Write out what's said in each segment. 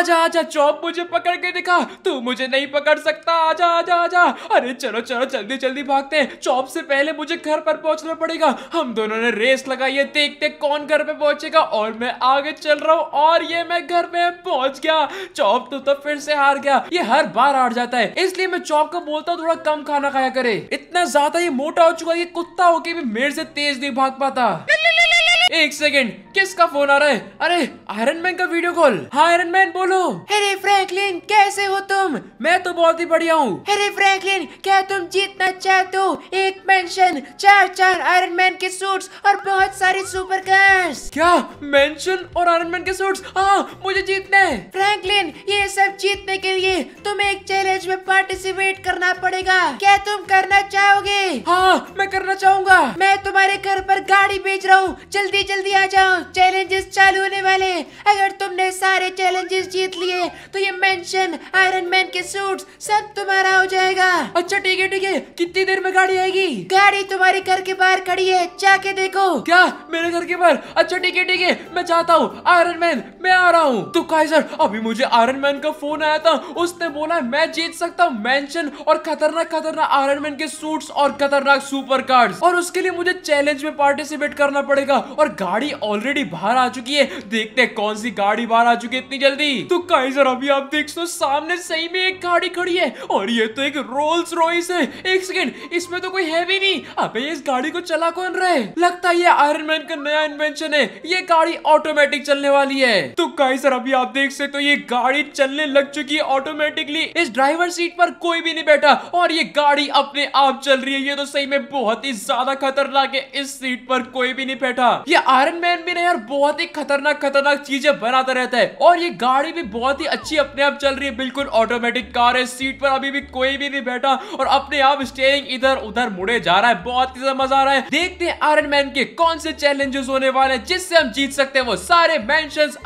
आजा आजा चौप मुझे पकड़ के दिखा तू मुझे नहीं पकड़ सकता आजा आजा आजा अरे चलो चलो जल्दी जल्दी भागते हैं चौप से पहले मुझे घर पर पहुंचना पड़ेगा हम दोनों ने रेस लगाई है देखते कौन घर पे पहुंचेगा और मैं आगे चल रहा हूँ और ये मैं घर पे पहुंच गया चौप तू तो, फिर से हार गया ये हर बार हार जाता है इसलिए मैं चौप को बोलता हूँ थोड़ा कम खाना खाया करे इतना ज्यादा ये मोटा हो चुका है कुत्ता होके भी मेरे से तेज नहीं भाग पाता ले ले ले ले। एक सेकेंड किसका फोन आ रहा है अरे आयरन मैन का वीडियो कॉल हाँ आयरन मैन बोलो अरे फ्रैंकलिन कैसे हो तुम मैं तो बहुत ही बढ़िया हूँ अरे फ्रैंकलिन क्या तुम जीतना चाहते हो एक मेंशन चार चार आयरन मैन के सूट्स और बहुत सारी सुपर कार्स क्या मेंशन और आयरन मैन के सूट्स हाँ मुझे जीतना है फ्रैंकलिन ये सब जीतने के लिए तुम्हें एक चैलेंज में पार्टिसिपेट करना पड़ेगा क्या तुम करना चाहोगे हाँ मैं करना चाहूँगा मैं तुम्हारे घर पर गाड़ी भेज रहा हूँ जल्दी जल्दी जल्दी आ जाओ चैलेंजेस चालू होने वाले अगर तुमने सारे चैलेंजेस जीत लिए तो ये मेंशन आयरन मैन के सूट्स सब तुम्हारा हो जाएगा अच्छा ठीक है ठीक है कितनी देर में गाड़ी आएगी गाड़ी तुम्हारे घर के बाहर खड़ी है जाके देखो क्या मेरे घर के बाहर अच्छा ठीक है ठीक है मैं चाहता हूँ आयरन मैन मैं आ रहा हूँ तो कहा सर अभी मुझे आयरन मैन का फोन आया था उसने बोला मैं जीत सकता हूँ मेंशन और खतरनाक खतरनाक आयरन मैन के सूट्स और खतरनाक सुपर कार्ड और उसके लिए मुझे चैलेंज में पार्टिसिपेट करना पड़ेगा और गाड़ी ऑलरेडी बाहर आ चुकी है देखते हैं कौन सी गाड़ी बाहर आ चुकी है इतनी जल्दी तो सर अभी आप देख सो सामने सही में एक गाड़ी खड़ी है और ये तो एक रोल्स रॉयस है एक सेकेंड इसमें तो कोई है भी नहीं अबे इस गाड़ी को चला कौन रहे लगता है ये आयरन मैन का नया इन्वेंशन है ये गाड़ी ऑटोमेटिक चलने वाली है तो कहीं सर अभी आप देख सकते तो ये गाड़ी चलने लग चुकी है ऑटोमेटिकली इस ड्राइवर सीट पर कोई भी नहीं बैठा और ये गाड़ी अपने आप चल रही है ये तो सही में बहुत ही ज्यादा खतरनाक है इस सीट पर कोई भी नहीं बैठा ये आयरन मैन भी ना यार बहुत ही खतरनाक खतरनाक चीजें बनाता रहता है और ये गाड़ी भी बहुत ही अच्छी अपने आप चल रही है बिल्कुल ऑटोमेटिक कार है सीट पर अभी भी कोई भी नहीं बैठा और अपने आप स्टेयरिंग इधर उधर मुड़े जा रहा है बहुत ही मजा आ रहा है देखते हैं आयरन मैन के कौन से चैलेंजेस होने वाले हैं जिससे हम जीत सकते हैं वो सारे मैं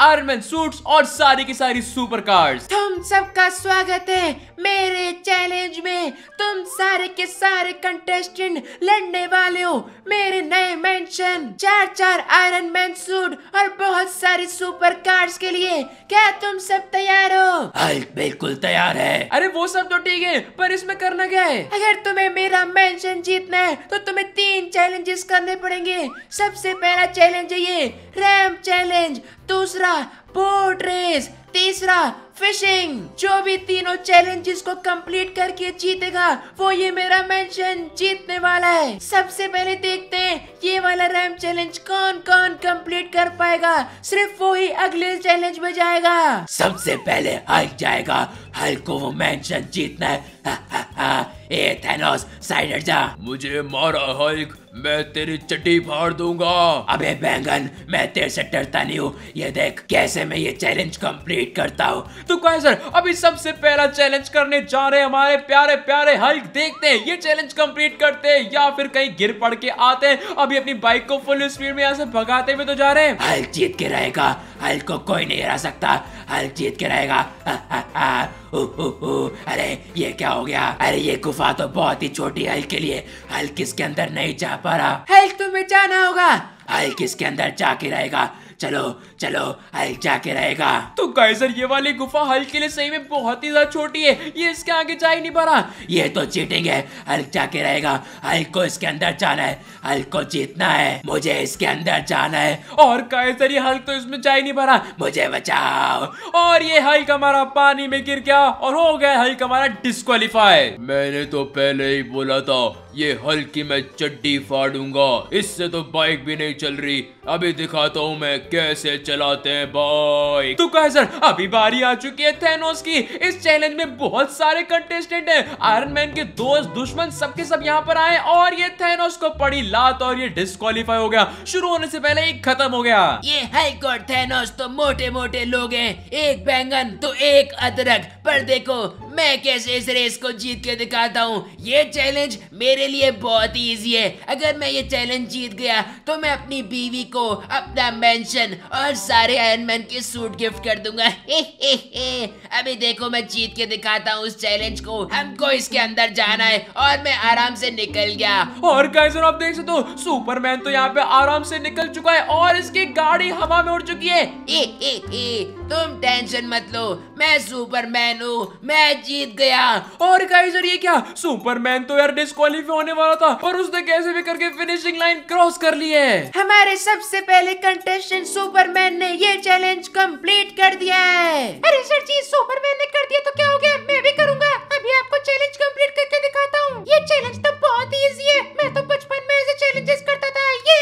आयरन मैन सूट और सारी की सारी सुपर कार तुम सबका स्वागत है मेरे चैलेंज में तुम सारे के सारे कंटेस्टेंट लड़ने वाले हो मेरे नए मैं चार चार और आयरन मैन सूट और बहुत सारी सुपर कार्स के लिए क्या तुम सब तैयार हो हल्क हाँ, बिल्कुल तैयार है अरे वो सब तो ठीक है पर इसमें करना क्या है अगर तुम्हें मेरा मेंशन जीतना है तो तुम्हें तीन चैलेंजेस करने पड़ेंगे सबसे पहला चैलेंज ये रैम चैलेंज दूसरा बोट रेस तीसरा फिशिंग जो भी तीनों चैलेंजेस को कंप्लीट करके जीतेगा वो ये मेरा मेंशन जीतने वाला है सबसे पहले देखते हैं ये वाला रैम चैलेंज कौन कौन कंप्लीट कर पाएगा सिर्फ वो ही अगले चैलेंज में जाएगा सबसे पहले हल्क जाएगा हल्क को वो मेंशन जीतना है हा, हा, हा, थैनोस साइडर जा मुझे मारा हल्क मैं तेरी चट्टी फाड़ दूंगा अबे बैंगन मैं तेरे से डरता नहीं हूँ ये देख कैसे मैं ये चैलेंज कंप्लीट करता हूँ तो कहे सर अभी सबसे पहला चैलेंज करने जा रहे हमारे प्यारे प्यारे हल्क देखते हैं ये चैलेंज कंप्लीट करते हैं या फिर कहीं गिर पड़ के आते हैं अभी अपनी बाइक को फुल स्पीड में यहाँ से भगाते हुए तो जा रहे हैं हल्क जीत के रहेगा हल्क को कोई नहीं हरा सकता हल्क जीत के रहेगा अरे ये क्या हो गया अरे ये गुफा गुफा तो बहुत ही छोटी हल्क के लिए हल्क इसके अंदर नहीं जा पा रहा हल्क तुम्हें जाना होगा हल्क इसके अंदर जाके रहेगा चलो चलो हल्का के रहेगा तो गाइजर ये वाली गुफा हल के लिए सही में बहुत ही ज्यादा छोटी है ये इसके आगे जा ही नहीं पा रहा ये तो चीटिंग है हल्का के रहेगा हल को इसके अंदर जाना है हल को जीतना है मुझे इसके अंदर जाना है और गाइजर ये हल्क तो इसमें जा ही नहीं पा रहा मुझे बचाओ और ये हल्क हमारा पानी में गिर गया और हो गया हल्क हमारा डिस्कालीफाई मैंने तो पहले ही बोला था ये हल्की मैं चड्डी फाड़ूंगा इससे तो बाइक भी नहीं चल रही अभी दिखाता हूँ मैं कैसे चलाते हैं बाइक तो कहे सर अभी बारी आ चुकी है थेनोस की इस चैलेंज में बहुत सारे कंटेस्टेंट हैं आयरन मैन के दोस्त दुश्मन सबके सब, यहाँ पर आए और ये थेनोस को पड़ी लात और ये डिस्कालीफाई हो गया शुरू होने से पहले ही खत्म हो गया ये हाई कोर्ट थे तो मोटे मोटे लोग है एक बैंगन तो एक अदरक पर देखो मैं कैसे इस रेस को जीत के दिखाता हूँ ये चैलेंज मेरे लिए बहुत ही ईजी है अगर मैं ये चैलेंज जीत गया तो मैं अपनी बीवी को अपना मेंशन और सारे मैन के सूट गिफ्ट कर दूंगा हे हे हे अभी देखो मैं जीत के दिखाता हूँ उस चैलेंज को हमको इसके अंदर जाना है और मैं आराम से निकल गया और कैसे आप देख सकते हो सुपरमैन तो यहाँ पे आराम से निकल चुका है और इसकी गाड़ी हवा में उड़ चुकी है ए, ए, ए, तुम टेंशन मत लो मैं सुपरमैन हूँ मैं जीत गया और गाइस और ये क्या सुपरमैन तो यार डिस्कालीफाई होने वाला था और उसने कैसे भी करके फिनिशिंग लाइन क्रॉस कर ली है हमारे सबसे पहले कंटेस्टेंट सुपरमैन ने ये चैलेंज कंप्लीट कर दिया है अरे सर जी सुपरमैन ने कर दिया तो क्या हो गया मैं भी करूंगा अभी आपको चैलेंज कंप्लीट करके दिखाता हूँ ये चैलेंज तो बहुत इजी है मैं तो बचपन में ऐसे चैलेंजेस करता था ये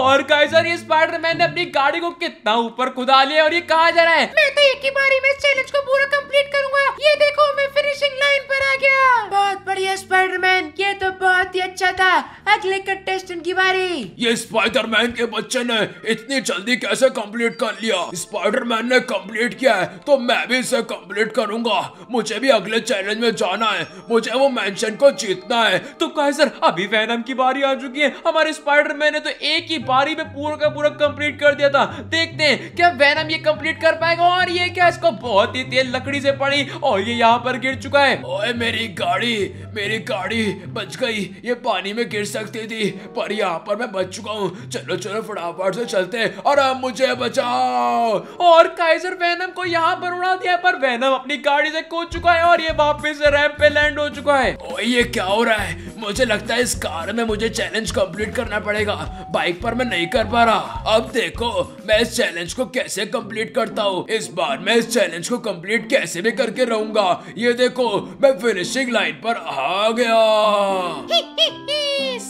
और गाइस और ये स्पाइडरमैन ने अपनी गाड़ी को कितना ऊपर खुदा लिया और ये कहा जा रहा है मैं तो Yeah. लेकर टेस्ट इनकी बारी ये स्पाइडरमैन के बच्चे ने इतनी जल्दी कैसे कंप्लीट कर लिया स्पाइडरमैन ने कंप्लीट किया है तो मैं भी इसे कंप्लीट करूंगा मुझे भी अगले चैलेंज में जाना है मुझे वो मेंशन को जीतना है तो कहे सर अभी वैनम की बारी आ चुकी है हमारे स्पाइडरमैन ने तो एक ही बारी में पूरा का पूरा कम्प्लीट कर दिया था देखते हैं क्या वैनम ये कम्प्लीट कर पाएगा और ये क्या इसको बहुत ही तेज लकड़ी से पड़ी और ये यहाँ पर गिर चुका है ओए मेरी गाड़ी मेरी गाड़ी बच गई ये पानी में गिर सकती सकती थी पर यहाँ पर मैं बच चुका हूँ चलो चलो फटाफट से चलते और अब मुझे बचाओ और काइजर वैनम को यहाँ पर उड़ा दिया पर वैनम अपनी गाड़ी से कूद चुका है और ये वापिस रैम पे लैंड हो चुका है ओ ये क्या हो रहा है मुझे लगता है इस कार में मुझे चैलेंज कंप्लीट करना पड़ेगा बाइक पर मैं नहीं कर पा रहा अब देखो मैं इस चैलेंज को कैसे कंप्लीट करता हूँ इस बार मैं इस चैलेंज को कंप्लीट कैसे भी करके रहूंगा ये देखो मैं फिनिशिंग लाइन पर आ गया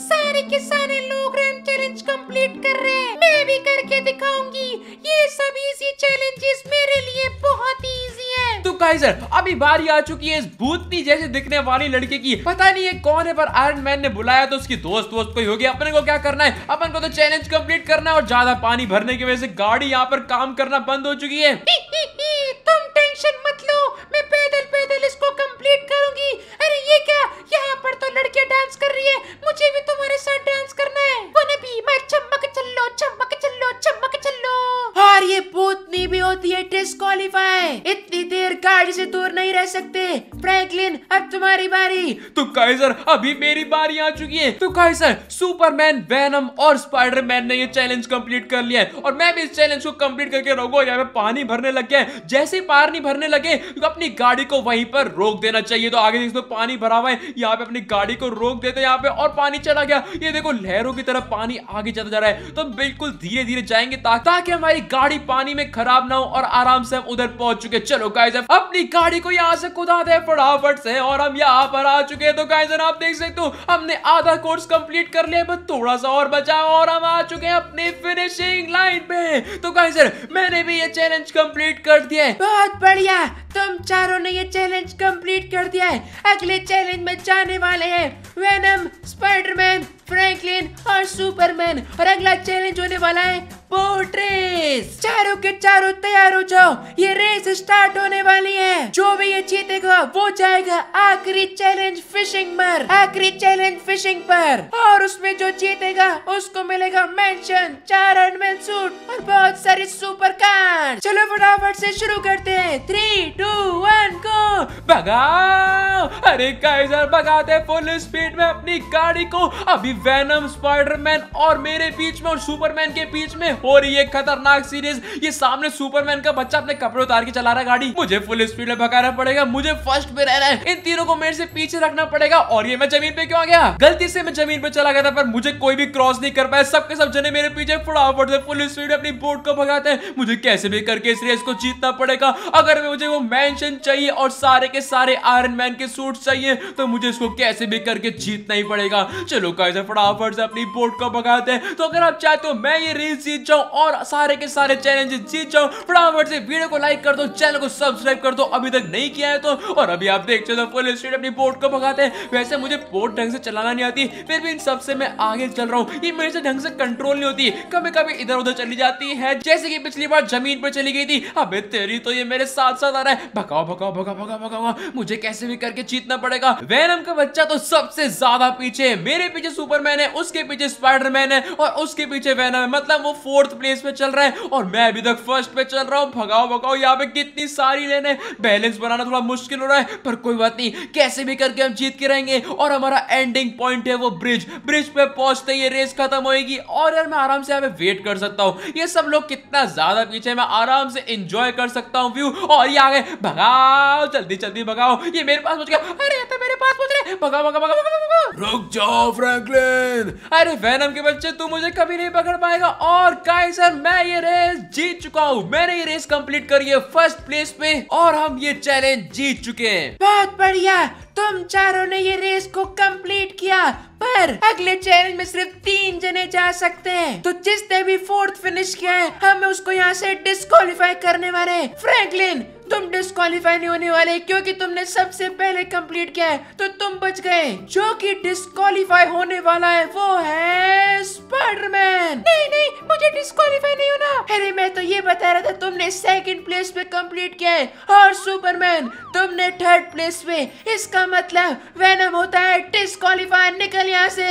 सारे के सारे लोग रैम चैलेंज कंप्लीट कर रहे हैं मैं भी करके दिखाऊंगी ये सब इजी चैलेंजेस मेरे लिए बहुत ही इजी है तो काइजर अभी बारी आ चुकी है इस भूतनी जैसे दिखने वाली लड़के की पता नहीं है कौन है पर आयरन मैन ने बुलाया तो उसकी दोस्त दोस्त कोई होगी अपने को क्या करना है अपन को तो चैलेंज कम्प्लीट करना है और ज्यादा पानी भरने की वजह से गाड़ी यहाँ पर काम करना बंद हो चुकी है तुम्हारी बारी तो काइजर अभी मेरी बारी आ चुकी है तो काइजर सुपरमैन वैनम और स्पाइडरमैन ने ये चैलेंज कंप्लीट कर लिया है और मैं भी इस चैलेंज को कंप्लीट करके रोको यहाँ पे पानी भरने लग गया जैसे पानी भरने लगे तो अपनी गाड़ी को वहीं पर रोक देना चाहिए तो आगे देखो पानी भरा हुआ है यहाँ पे अपनी गाड़ी को रोक देते हैं यहाँ पे और पानी चला गया ये देखो लहरों की तरफ पानी आगे चला जा रहा है तो बिल्कुल धीरे धीरे जाएंगे ताकि हमारी गाड़ी पानी में खराब ना हो और आराम से हम उधर पहुंच चुके चलो गाइस अपनी गाड़ी को यहाँ से कुदा दे फटाफट से और और हम यहाँ पर आ चुके हैं तो गाइस आप देख सकते हो हमने आधा कोर्स कंप्लीट कर लिया बस थोड़ा सा और बचा और हम आ चुके हैं अपने फिनिशिंग लाइन पे तो गाइस मैंने भी ये चैलेंज कंप्लीट कर दिया है बहुत बढ़िया तुम चारों ने ये चैलेंज कंप्लीट कर दिया है अगले चैलेंज में जाने वाले हैं वेनम स्पाइडरमैन फ्रैंकलिन और सुपरमैन और अगला चैलेंज होने वाला है बोट रेस चारों के चारों तैयार हो जाओ ये रेस स्टार्ट होने वाली है जो भी ये जीतेगा वो जाएगा आखिरी चैलेंज फिशिंग पर आखिरी चैलेंज फिशिंग पर और उसमें जो जीतेगा उसको मिलेगा मेंशन चार एडमेन सूट और बहुत सारी सुपर कार चलो फटाफट से शुरू करते हैं थ्री टू वन को भगाओ अरे काइजर भगाते फुल स्पीड में अपनी गाड़ी को अभी वैनम स्पाइडरमैन और मेरे बीच में और सुपरमैन के बीच में हो रही है खतरनाक सीरीज ये सामने सुपरमैन का बच्चा अपने कपड़े उतार के चला रहा है गाड़ी मुझे फुल स्पीड में भगाना पड़ेगा मुझे फर्स्ट में रहना है इन तीनों को मेरे से पीछे रखना पड़ेगा और ये मैं जमीन पे क्यों आ गया गलती से मैं जमीन पे चला गया था पर मुझे कोई भी क्रॉस नहीं कर पाया सबके सब जने मेरे पीछे फटाफट से फुल स्पीड में अपनी बोट को भगाते हैं मुझे कैसे भी करके इस रेस को जीतना पड़ेगा अगर मुझे वो मैंशन चाहिए और सारे के सारे आयरन मैन के सूट चाहिए तो मुझे इसको कैसे भी करके जीतना ही पड़ेगा चलो कैसे फटाफट से अपनी बोट को भगाते हैं तो अगर आप चाहते हो मैं ये रेस जीत जाऊं और सारे के सारे चैलेंज जीत जाऊं फटाफट से वीडियो को लाइक कर दो चैनल को सब्सक्राइब कर दो अभी तक नहीं किया है तो और अभी आप देख चलो पुलिस स्टेट अपनी बोट को भगाते हैं वैसे मुझे बोट ढंग से चलाना नहीं आती फिर भी इन सबसे मैं आगे चल रहा हूँ ये मेरे से ढंग से कंट्रोल नहीं होती कभी कभी इधर उधर चली जाती है जैसे की पिछली बार जमीन पर चली गई थी अब तेरी तो ये मेरे साथ साथ आ रहा है भगाओ भगाओ भगाओ भगाओ भगाओ मुझे कैसे भी करके जीतना पड़ेगा वैनम का बच्चा तो सबसे ज्यादा पीछे मेरे पीछे सुपरमैन है उसके पीछे स्पाइडरमैन है और उसके पीछे वैनम है मतलब वो फोर फोर्थ प्लेस पे चल रहा है और मैं अभी तक फर्स्ट पे चल रहा हूँ भगाओ भगाओ यहाँ पे कितनी सारी लेन है बैलेंस बनाना थोड़ा मुश्किल हो रहा है पर कोई बात नहीं कैसे भी करके हम जीत के रहेंगे और हमारा एंडिंग पॉइंट है वो ब्रिज ब्रिज पे पहुंचते ही रेस खत्म होगी और यार मैं आराम से यहाँ पे वेट कर सकता हूँ ये सब लोग कितना ज्यादा पीछे मैं आराम से इंजॉय कर सकता हूँ व्यू और ये आगे भगाओ जल्दी जल्दी भगाओ ये मेरे पास पहुंच गया अरे ये तो मेरे पास पहुंच रहे भगाओ भगाओ भगाओ भगाओ रुक जाओ फ्रैंकलिन अरे वैनम के बच्चे तू मुझे कभी नहीं पकड़ पाएगा और गाइस और मैं ये रेस जीत चुका हूँ मैंने ये रेस कंप्लीट करी है फर्स्ट प्लेस पे और हम ये चैलेंज जीत चुके हैं बहुत बढ़िया तुम चारों ने ये रेस को कंप्लीट किया पर अगले चैलेंज में सिर्फ तीन जने जा सकते हैं तो जिसने भी फोर्थ फिनिश किया है हमें उसको यहाँ से डिस्कालीफाई करने वाले फ्रैंकलिन तुम डिस्कालीफाई नहीं होने वाले क्योंकि तुमने सबसे पहले कंप्लीट किया है तो तुम बच गए जो कि डिस्कालीफाई होने वाला है वो है स्पाइडरमैन नहीं नहीं मुझे डिस्कालीफाई नहीं होना अरे मैं तो ये बता रहा था तुमने सेकंड प्लेस पे कंप्लीट किया है और सुपरमैन तुमने थर्ड प्लेस पे इसका मतलब वेनम होता है डिस्कालीफाई निकल यहाँ से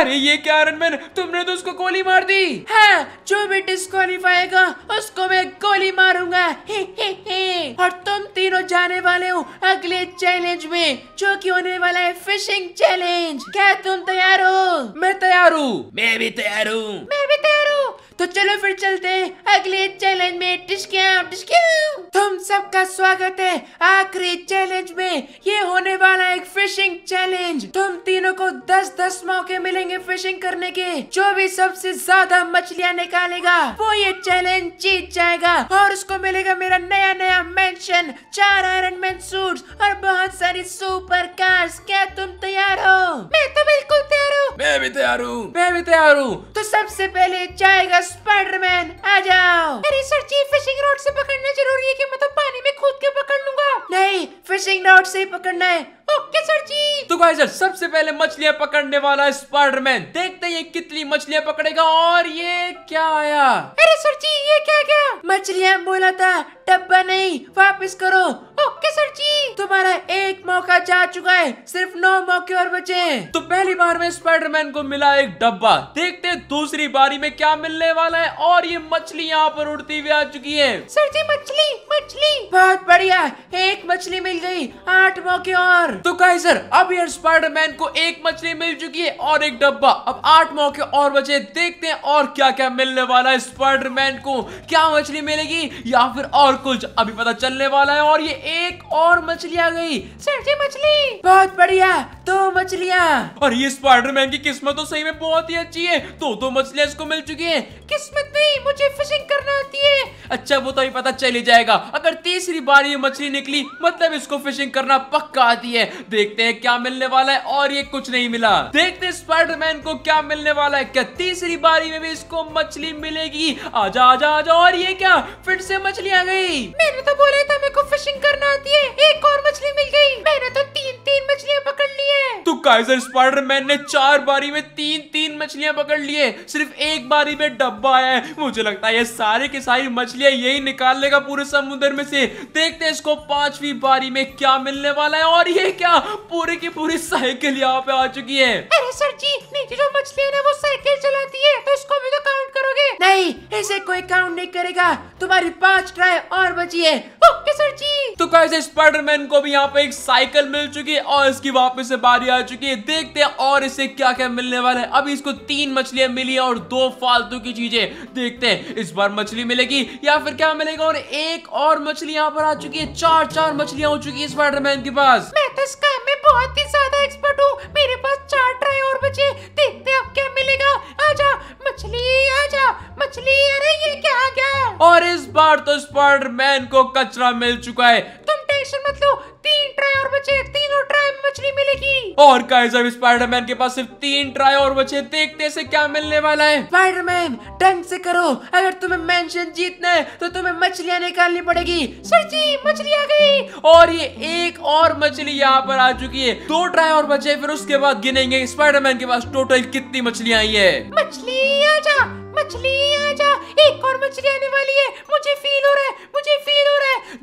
अरे ये क्या आयरन मैन तुमने तो उसको गोली मार दी हाँ जो भी डिस्कालीफाई आएगा उसको मैं गोली मारूंगा हे हे हे। और तुम तीनों जाने वाले हो अगले चैलेंज में जो की होने वाला है फिशिंग चैलेंज क्या तुम तैयार हो मैं तैयार हूँ मैं भी तैयार हूँ मैं भी तैयार हूँ know तो चलो फिर चलते हैं अगले चैलेंज में डिस्काउंट तुम सबका स्वागत है आखिरी चैलेंज में ये होने वाला एक फिशिंग चैलेंज तुम तीनों को दस दस मौके मिलेंगे फिशिंग करने के जो भी सबसे ज्यादा मछलियाँ निकालेगा वो ये चैलेंज जीत जाएगा और उसको मिलेगा मेरा नया नया मेंशन चार आयरन मैन सूट और बहुत सारी सुपर कार्स क्या तुम तैयार हो मैं तो बिल्कुल तैयार हूँ मैं भी तैयार हूँ मैं भी तैयार हूँ तो सबसे पहले जाएगा स्पाइडरमैन आ जाओ अरे सर जी फिशिंग रॉड से पकड़ना जरूरी है कि मैं तो पानी में खोद के पकड़ लूंगा नहीं फिशिंग रॉड से ही पकड़ना है ओके सर जी तो गाइस सबसे पहले मछलियां पकड़ने वाला स्पाइडरमैन देखते हैं कितनी मछलियां पकड़ेगा और ये क्या आया अरे सर जी ये क्या क्या मछलियां बोला था डब्बा नहीं वापस करो ओके सर जी तुम्हारा एक मौका जा चुका है सिर्फ नौ मौके और बचे हैं तो पहली बार में स्पाइडरमैन को मिला एक डब्बा देखते दूसरी बारी में क्या मिलने वाला है और ये मछली यहाँ पर उड़ती हुई आ चुकी है सर जी मछली मछली बहुत बढ़िया एक मछली मिल गई आठ मौके और तो काइजर अब यार स्पाइडरमैन को एक मछली मिल चुकी है और एक डब्बा अब आठ मौके और बचे देखते हैं और क्या क्या मिलने वाला है स्पाइडरमैन को क्या मछली मिलेगी या फिर और कुछ अभी पता चलने वाला है और ये एक और मछली आ गई सर जी मछली बहुत बढ़िया दो मछलियाँ और ये स्पाइडरमैन की किस्मत तो सही में बहुत ही अच्छी है दो दो मछलियाँ इसको मिल चुकी है किस्मत नहीं मुझे फिशिंग करना आती है अच्छा वो तो अभी पता चल ही जाएगा अगर तीसरी बार ये मछली निकली मतलब इसको फिशिंग करना पक्का आती है देखते हैं क्या मिलने वाला है और ये कुछ नहीं मिला देखते स्पाइडरमैन को क्या मिलने वाला है क्या तीसरी बारी में भी इसको मछली मिलेगी आजा आजा आजा और ये क्या फिर से मछली आ गई मैंने तो बोला था मेरे को फिशिंग करना आती है एक और मछली मिल गई मैंने तो तीन तीन मछलियाँ पकड़ है तो काइजर स्पाइडरमैन ने चार बारी में तीन तीन मछलियां पकड़ ली है सिर्फ एक बारी में डब्बा आया है मुझे लगता है ये सारे के सारी मछलियां यही निकाल लेगा पूरे समुद्र में से देखते हैं इसको पांचवी बारी में क्या मिलने वाला है और ये क्या पूरी की पूरी साइकिल यहाँ पे आ चुकी है अरे सर जी नीचे जो मछलियां वो साइकिल चलाती है तो इसको भी तो काउंट करोगे नहीं इसे कोई काउंट नहीं करेगा तुम्हारी पांच ट्राई और बची है ओके सर जी तो कैसे स्पाइडरमैन को भी यहाँ पे एक साइकिल मिल चुकी है और इसकी वापस से बारी आ चुकी है देखते हैं और इसे क्या क्या मिलने वाला है अभी इसको तीन मछलियां मिली है और दो फालतू की चीजें देखते हैं इस बार मछली मिलेगी या फिर क्या मिलेगा और एक और मछली यहाँ पर आ चुकी है चार चार मछलियां हो चुकी है स्पाइडरमैन के पास मैं तो इस काम में बहुत ही ज्यादा एक्सपर्ट हूँ मेरे पास चार ट्राई और बचे देखते अब क्या मिलेगा आजा मछली आजा मछली अरे ये क्या आ गया और इस बार तो स्पाइडरमैन को कचरा मिल चुका है तुम टेंशन मत लो तीन ट्राई और बचे तीनों ट्राई में मछली मिलेगी और गाइस अब स्पाइडरमैन के पास सिर्फ तीन ट्राई और बचे देखते से क्या मिलने वाला है स्पाइडरमैन टेंट से करो अगर तुम्हें मेंशन जीतना है तो तुम्हें मछलियां निकालनी पड़ेगी सर जी मछली आ गई और ये एक और मछली यहाँ पर आ चुकी है दो ट्राई और बचे फिर उसके बाद गिनेंगे स्पाइडरमैन के पास टोटल कितनी मछलियां आई है मछली आ जा मछली आ जा एक और मछली आने वाली है मुझे फील हो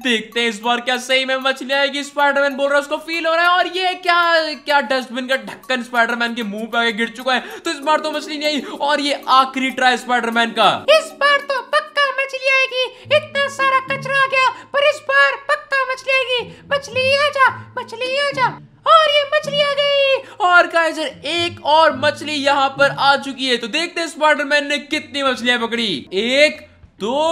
देखते हैं इस बार क्या सही में मछली आएगी स्पाइडरमैन बोल रहा है उसको फील हो रहा है और ये क्या क्या डस्टबिन का ढक्कन स्पाइडरमैन के मुंह पे आगे गिर चुका है तो इस बार तो मछली नहीं आई और ये आखिरी ट्राई स्पाइडरमैन का इस बार तो पक्का मछली आएगी इतना सारा कचरा आ गया पर इस बार पक्का मछली आएगी मछली आ जा मछली आ जा और ये मछली आ गई और काइजर एक और मछली यहाँ पर आ चुकी है तो देखते हैं स्पाइडरमैन ने कितनी मछलियां पकड़ी एक दो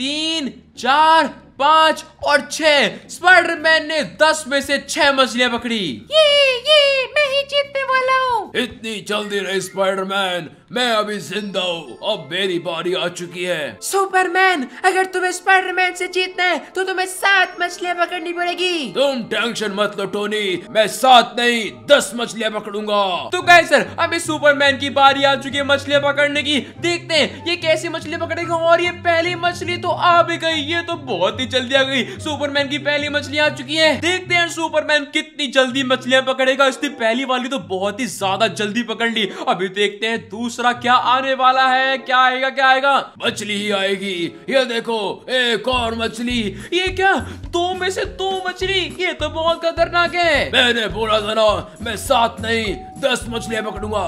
तीन चार पाँच और छह स्पाइडरमैन ने दस में से छह मछलियाँ पकड़ी ये ये मैं ही जीतने वाला हूँ इतनी जल्दी रही स्पाइडरमैन मैं अभी जिंदा हूँ अब मेरी बारी आ चुकी है सुपरमैन अगर तुम्हें स्पाइडरमैन से जीतना है तो तुम्हें सात मछलियाँ पकड़नी पड़ेगी तुम टेंशन मत लो टोनी मैं सात नहीं दस मछलियाँ पकड़ूंगा तो गए सर अभी सुपरमैन की बारी आ चुकी है मछलियाँ पकड़ने की देखते हैं ये कैसी मछली पकड़ेगा और ये पहली मछली तो आ भी गई ये तो बहुत ही कितनी जल्दी आ गई सुपरमैन की पहली मछली आ चुकी है देखते हैं सुपरमैन कितनी जल्दी मछलियां पकड़ेगा इसने पहली वाली तो बहुत ही ज्यादा जल्दी पकड़ ली अभी देखते हैं दूसरा क्या आने वाला है क्या आएगा क्या आएगा मछली ही आएगी ये देखो एक और मछली ये क्या दो में से दो मछली ये तो बहुत खतरनाक है मैंने बोला था ना मैं सात नहीं दस मछलियां पकड़ूंगा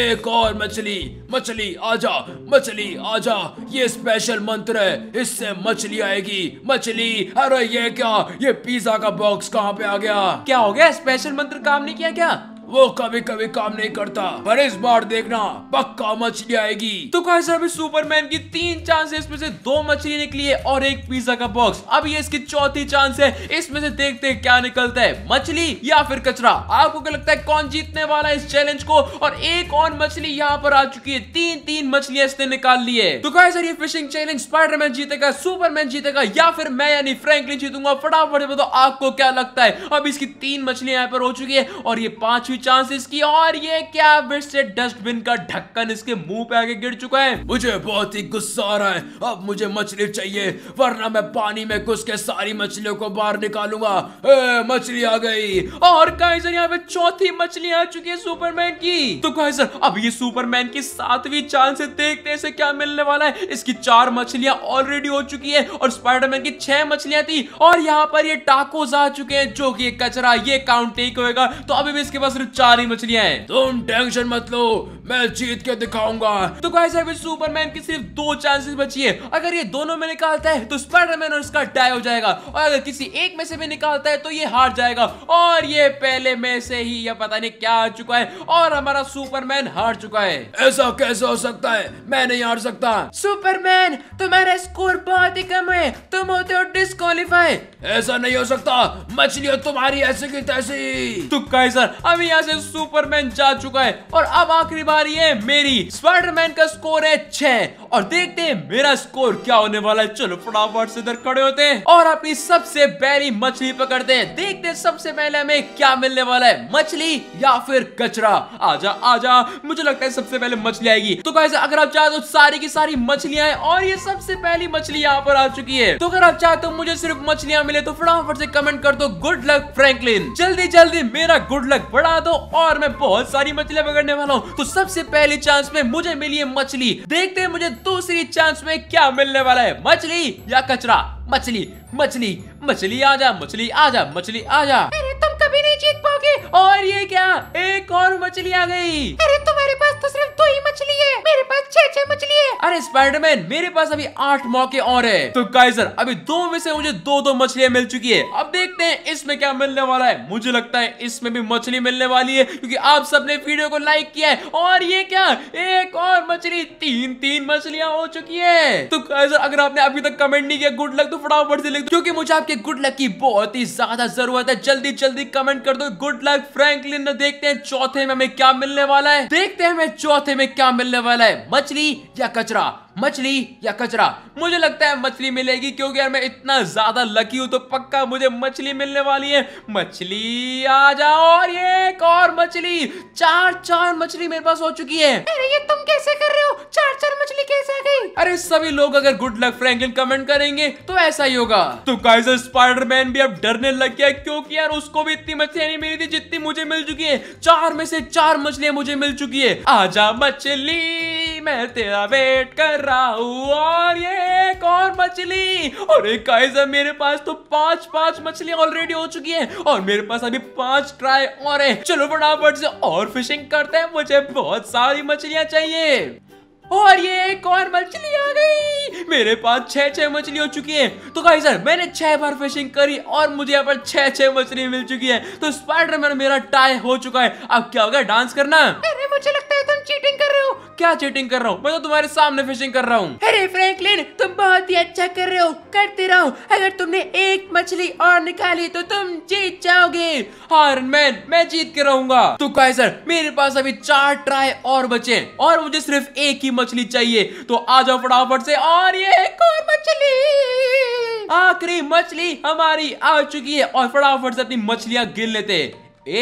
एक और मछली मछली आजा मछली आजा ये स्पेशल मंत्र है इससे मछली आएगी मछली मछली अरे ये क्या ये पिज्जा का बॉक्स कहाँ पे आ गया क्या हो गया स्पेशल मंत्र काम नहीं किया क्या वो कभी कभी काम नहीं करता पर इस बार देखना पक्का मछली आएगी तो कैसे अभी सुपरमैन की तीन चांसेस में से दो मछली निकली है और एक पिज्जा का बॉक्स अब ये इसकी चौथी चांस है इसमें से देखते हैं क्या निकलता है मछली या फिर कचरा आपको क्या लगता है कौन जीतने वाला है इस चैलेंज को और एक और मछली यहाँ पर आ चुकी है तीन तीन मछलियां इसने निकाल ली है तो कहा सर ये फिशिंग चैलेंज स्पाइडरमैन जीतेगा सुपरमैन जीतेगा या फिर मैं यानी फ्रेंकली जीतूंगा फटाफट बताओ आपको क्या लगता है अब इसकी तीन मछलियां यहाँ पर हो चुकी है और ये पांचवी चांसेस की और ये क्या फिर से डस्टबिन का ढक्कन इसके मुंह पे आगे गिर चुका है मुझे बहुत ही गुस्सा आ रहा है अब मुझे मछली चाहिए वरना मैं पानी में घुस के सारी मछलियों को बाहर निकालूंगा मछली आ गई और काइजर यहाँ पे चौथी मछली आ चुकी है सुपरमैन की तो काइजर अब ये सुपरमैन की सातवीं चांस देखते हैं क्या मिलने वाला है इसकी चार मछलियां ऑलरेडी हो चुकी है और स्पाइडरमैन की छह मछलियां थी और यहाँ पर ये टाकोज आ चुके हैं जो कि कचरा ये काउंट नहीं होगा तो अभी भी इसके पास सिर्फ चार ही मछलियां हैं तुम टेंशन मत लो मैं जीत के दिखाऊंगा तो कैसे सुपरमैन की सिर्फ दो चांसेस बची है अगर ये दोनों में निकालता है तो स्पाइडरमैन और इसका टाई हो जाएगा और अगर किसी एक में से भी निकालता है तो ये हार जाएगा और ये पहले में से ही या पता नहीं क्या हार चुका है और हमारा सुपरमैन हार चुका है ऐसा कैसे हो सकता है मैं नहीं हार सकता सुपरमैन तुम्हारा स्कोर बहुत ही कम है तुम होते हो डिस्कालीफाई ऐसा नहीं हो सकता मछलियों तुम्हारी ऐसी की तैसी तो कैसर अभी यहाँ से सुपरमैन जा चुका है और अब आखिरी बार ये मेरी स्पाइडरमैन का स्कोर है छह और देखते हैं मेरा स्कोर क्या होने वाला है चलो फटाफट से इधर खड़े होते हैं और अपनी सबसे पहली मछली पकड़ते हैं देखते हैं सबसे पहले हमें क्या मिलने वाला है मछली या फिर कचरा आजा आजा मुझे लगता है सबसे पहले मछली आएगी तो कैसे अगर आप चाहते हो तो सारी की सारी मछलियां और ये सबसे पहली मछली यहाँ पर आ चुकी है तो अगर आप चाहते हो तो मुझे सिर्फ मछलियां मिले तो फटाफट से कमेंट कर दो गुड लक फ्रेंकलिन जल्दी जल्दी मेरा गुड लक बढ़ा दो और मैं बहुत सारी मछलियां पकड़ने वाला हूँ तो सबसे पहले चांस में मुझे मिली है मछली देखते हैं मुझे दूसरी चांस में क्या मिलने वाला है मछली या कचरा मछली मछली मछली जा मछली जा मछली आ अरे तुम कभी नहीं जीत पाओगे और ये क्या एक और मछली आ गई अरे तुम्हारे पास तो सिर्फ छह मछली है अरे स्पाइडरमैन मेरे पास अभी आठ मौके और है तो काइजर अभी दो में से मुझे दो दो मछलियाँ मिल चुकी है अब देखते हैं इसमें क्या मिलने वाला है मुझे लगता है इसमें भी मछली मिलने वाली है क्योंकि आप सबने वीडियो को लाइक किया है और ये क्या एक और मछली तीन तीन मछलियाँ हो चुकी है तो काइजर अगर आपने अभी तक कमेंट नहीं किया गुड लक तो फटाफट से लिख क्योंकि मुझे आपके गुड लक की बहुत ही ज्यादा जरूरत है जल्दी जल्दी कमेंट कर दो गुड लक फ्रैंकलिन देखते हैं चौथे में हमें क्या मिलने वाला है देखते हैं हमें चौथे में क्या मिलने वाला है मछली じゃあこちら मछली या कचरा मुझे लगता है मछली मिलेगी क्योंकि यार मैं इतना ज्यादा लकी हूं तो पक्का मुझे मछली मिलने वाली है मछली आ जाओ और ये एक और मछली चार चार मछली मेरे पास हो चुकी है अरे ये तुम कैसे कर रहे हो चार चार मछली कैसे आ गई अरे सभी लोग अगर गुड लक फ्रैंकलिन कमेंट करेंगे तो ऐसा ही होगा तो काइजर स्पाइडरमैन भी अब डरने लग गया क्योंकि यार उसको भी इतनी मछलियां नहीं मिली थी जितनी मुझे मिल चुकी है चार में से चार मछलियां मुझे मिल चुकी है जा मछली मैं तेरा वेट कर रहा हूँ और ये एक और मछली और एक गाइस मेरे पास तो पांच पांच मछलियां ऑलरेडी हो चुकी हैं और मेरे पास अभी पांच ट्राई और है चलो फटाफट से और फिशिंग करते हैं मुझे बहुत सारी मछलियां चाहिए और ये एक और मछली आ गई मेरे पास छह छह मछली हो चुकी है तो भाई सर मैंने छह बार फिशिंग करी और मुझे यहाँ पर छह छह मछली मिल चुकी है तो स्पाइडरमैन मेरा टाई हो चुका है अब क्या होगा डांस करना अरे मुझे लगता है तुम चीटिंग क्या चीटिंग कर रहा हूँ मैं तो तुम्हारे सामने फिशिंग कर रहा हूँ अरे फ्रैंकलिन तुम बहुत ही अच्छा कर रहे हो करते रहो अगर तुमने एक मछली और निकाली तो तुम जीत जाओगे हारन मैन मैं जीत के रहूंगा तो कायसर मेरे पास अभी चार ट्राई और बचे और मुझे सिर्फ एक ही मछली चाहिए तो आ जाओ फटाफट से और ये एक और मछली आखिरी मछली हमारी आ चुकी है और फटाफट से अपनी मछलियाँ गिर लेते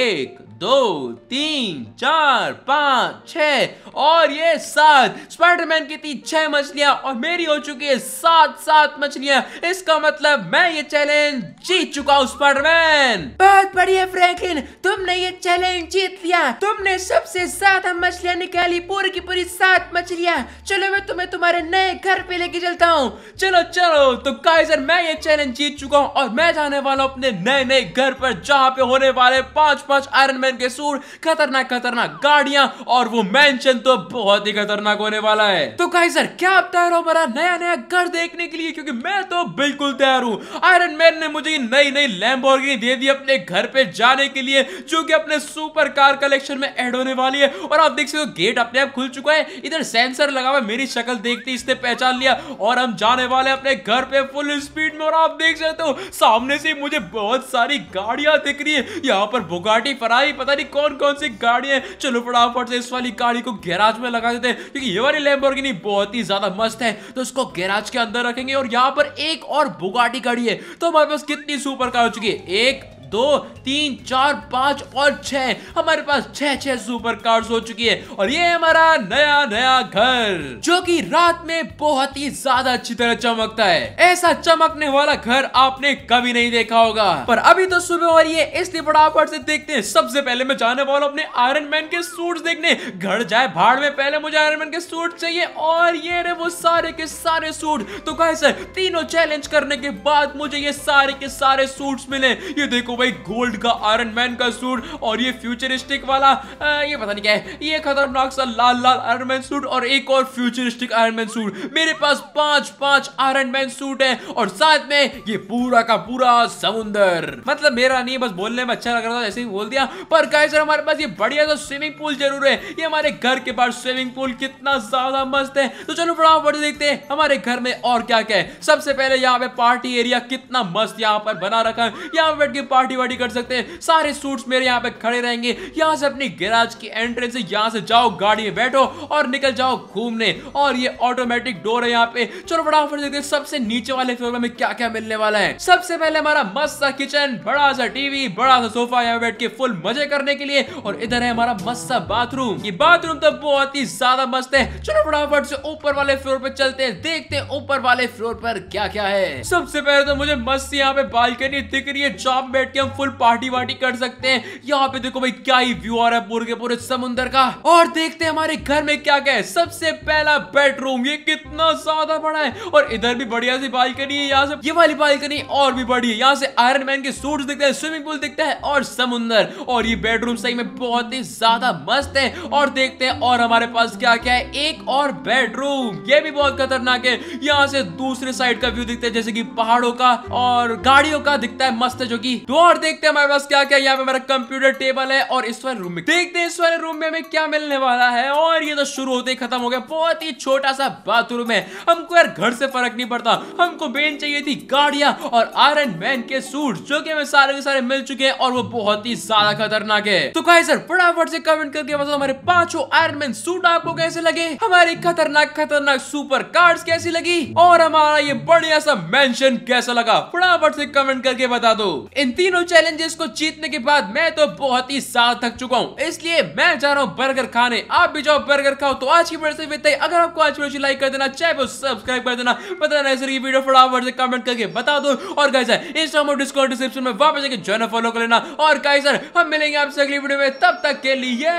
एक दो तीन चार पाँच छ और ये सात स्पाइडरमैन की थी छह मछलियां और मेरी हो चुकी है सात सात मछलियां इसका मतलब मैं ये चैलेंज जीत चुका हूँ स्पाइडरमैन बहुत बढ़िया फ्रैंकलिन तुमने ये चैलेंज जीत लिया तुमने सबसे ज्यादा मछलियां निकाली पूरी की पूरी सात मछलियां चलो मैं तुम्हें तुम्हारे नए घर पे लेके चलता हूँ चलो चलो तो काइजर मैं ये चैलेंज जीत चुका हूँ और मैं जाने वाला हूँ अपने नए नए घर पर जहाँ पे होने वाले पांच पांच आयरन मैन वतन के सूट खतरनाक खतरनाक गाड़ियां और वो मेंशन तो बहुत ही खतरनाक होने वाला है तो कहीं सर क्या आप तैयार हो मेरा नया नया घर देखने के लिए क्योंकि मैं तो बिल्कुल तैयार हूँ आयरन मैन ने मुझे नई नई लैम्बोर्गिनी दे दी अपने घर पे जाने के लिए जो कि अपने सुपर कार कलेक्शन में एड होने वाली है और आप देख सकते हो गेट अपने आप खुल चुका है इधर सेंसर लगा हुआ मेरी शक्ल देखते इसने पहचान लिया और हम जाने वाले अपने घर पे फुल स्पीड में और आप देख सकते हो सामने से मुझे बहुत सारी गाड़ियां दिख रही है यहाँ पर बुगाटी फरारी पता नहीं कौन कौन सी गाड़ी है चलो फटाफट से इस वाली गाड़ी को गैराज में लगा देते हैं क्योंकि ये वाली लेम्बोर्गिनी बहुत ही ज्यादा मस्त है तो उसको गैराज के अंदर रखेंगे और यहाँ पर एक और बुगाटी गाड़ी है तो हमारे पास कितनी सुपर कार हो चुकी है एक दो तीन चार पाँच और छह हमारे पास छह छह सुपर कार्ड हो चुकी है और ये हमारा नया नया घर जो कि रात में बहुत ही ज्यादा अच्छी तरह चमकता है ऐसा चमकने वाला घर आपने कभी नहीं देखा होगा पर अभी तो सुबह हो रही है इसलिए फटाफट से देखते हैं सबसे पहले मैं जाने वाला अपने आयरन मैन के सूट देखने घर जाए भाड़ में पहले मुझे आयरन मैन के सूट चाहिए और ये रे वो सारे के सारे सूट तो सर तीनों चैलेंज करने के बाद मुझे ये सारे के सारे सूट मिले ये देखो भाई गोल्ड का आयरन मैन का सूट और ये फ्यूचरिस्टिक वाला आ, ये पता नहीं क्या है ये खतरनाक सा लाल लाल आयरन मैन सूट और एक और फ्यूचरिस्टिक आयरन मैन सूट मेरे पास पांच पांच आयरन मैन सूट है और साथ में ये पूरा का पूरा समुंदर मतलब मेरा नहीं बस बोलने में अच्छा लग रहा था जैसे ही बोल दिया पर कहे सर हमारे पास ये बढ़िया सा स्विमिंग पूल जरूर है ये हमारे घर के पास स्विमिंग पूल कितना ज्यादा मस्त है तो चलो फटाफट देखते हैं हमारे घर में और क्या क्या है सबसे पहले यहाँ पे पार्टी एरिया कितना मस्त यहाँ पर बना रखा है यहाँ पे बैठ के पार्टी पार्टी वार्टी कर सकते हैं सारे सूट्स मेरे यहाँ पे खड़े रहेंगे यहाँ से अपनी गैराज की एंट्रेंस यहाँ से जाओ गाड़ी में बैठो और निकल जाओ घूमने और ये ऑटोमेटिक डोर है यहाँ पे चलो ऑफर देखते हैं सबसे नीचे वाले फ्लोर में क्या क्या मिलने वाला है सबसे पहले हमारा मस्त सा किचन बड़ा सा टीवी बड़ा सा सोफा यहाँ बैठ के फुल मजे करने के लिए और इधर है हमारा मस्त सा बाथरूम ये बाथरूम तो बहुत ही ज्यादा मस्त है चलो फटाफट से ऊपर वाले फ्लोर पे चलते हैं देखते हैं ऊपर वाले फ्लोर पर क्या क्या है सबसे पहले तो मुझे मस्त यहाँ पे बालकनी दिख रही है चौप बैठ के हम फुल पार्टी वार्टी कर सकते हैं यहाँ पे देखो भाई क्या ही व्यू आ रहा है पूरे के पूरे समुद्र का और देखते हैं हमारे घर में क्या क्या है सबसे पहला बेडरूम ये कितना ज्यादा बड़ा है और इधर भी बढ़िया सी बालकनी है यहाँ से ये वाली बालकनी और भी बड़ी है यहाँ से आयरन मैन के सूट दिखते हैं स्विमिंग पूल दिखता है और समुन्दर और ये बेडरूम सही में बहुत ही ज्यादा मस्त है और देखते हैं और हमारे पास क्या क्या है एक और बेडरूम ये भी बहुत खतरनाक है यहाँ से दूसरे साइड का व्यू दिखता है जैसे की पहाड़ों का और गाड़ियों का दिखता है मस्त है जो की तो और देखते हैं हमारे पास क्या क्या यहाँ पे मेरा कंप्यूटर टेबल है और इस वाले रूम में देखते हैं इस वाले रूम में हमें क्या मिलने वाला है और ये तो शुरू होते ही खत्म हो गया बहुत ही छोटा सा बाथरूम है हमको यार घर से फर्क नहीं पड़ता हमको बेन चाहिए थी गाड़िया और आयरन मैन के सूट जो की हमें सारे के सारे मिल चुके हैं और वो बहुत ही ज्यादा खतरनाक है तो कहे सर फटाफट से कमेंट करके बताओ हमारे पांचों आयरन मैन सूट आपको कैसे लगे हमारी खतरनाक खतरनाक सुपर कार्ड कैसी लगी और हमारा ये बढ़िया सा मेंशन कैसा लगा फटाफट से कमेंट करके बता दो इन तीन तीनों चैलेंजेस को जीतने के बाद मैं तो बहुत ही साल थक चुका हूँ इसलिए मैं जा रहा हूँ बर्गर खाने आप भी जाओ बर्गर खाओ तो आज की वीडियो से विदाई अगर आपको आज की लाइक कर देना चाहे वो सब्सक्राइब कर देना पता नहीं सर ये वीडियो फटाफट से कमेंट करके बता दो और गाइस इंस्टाग्राम और डिस्कॉर्ड डिस्क्रिप्शन में वापस जाकर ज्वाइन फॉलो कर लेना और गाइस हम मिलेंगे आपसे अगली वीडियो में तब तक के लिए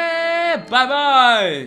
बाय बाय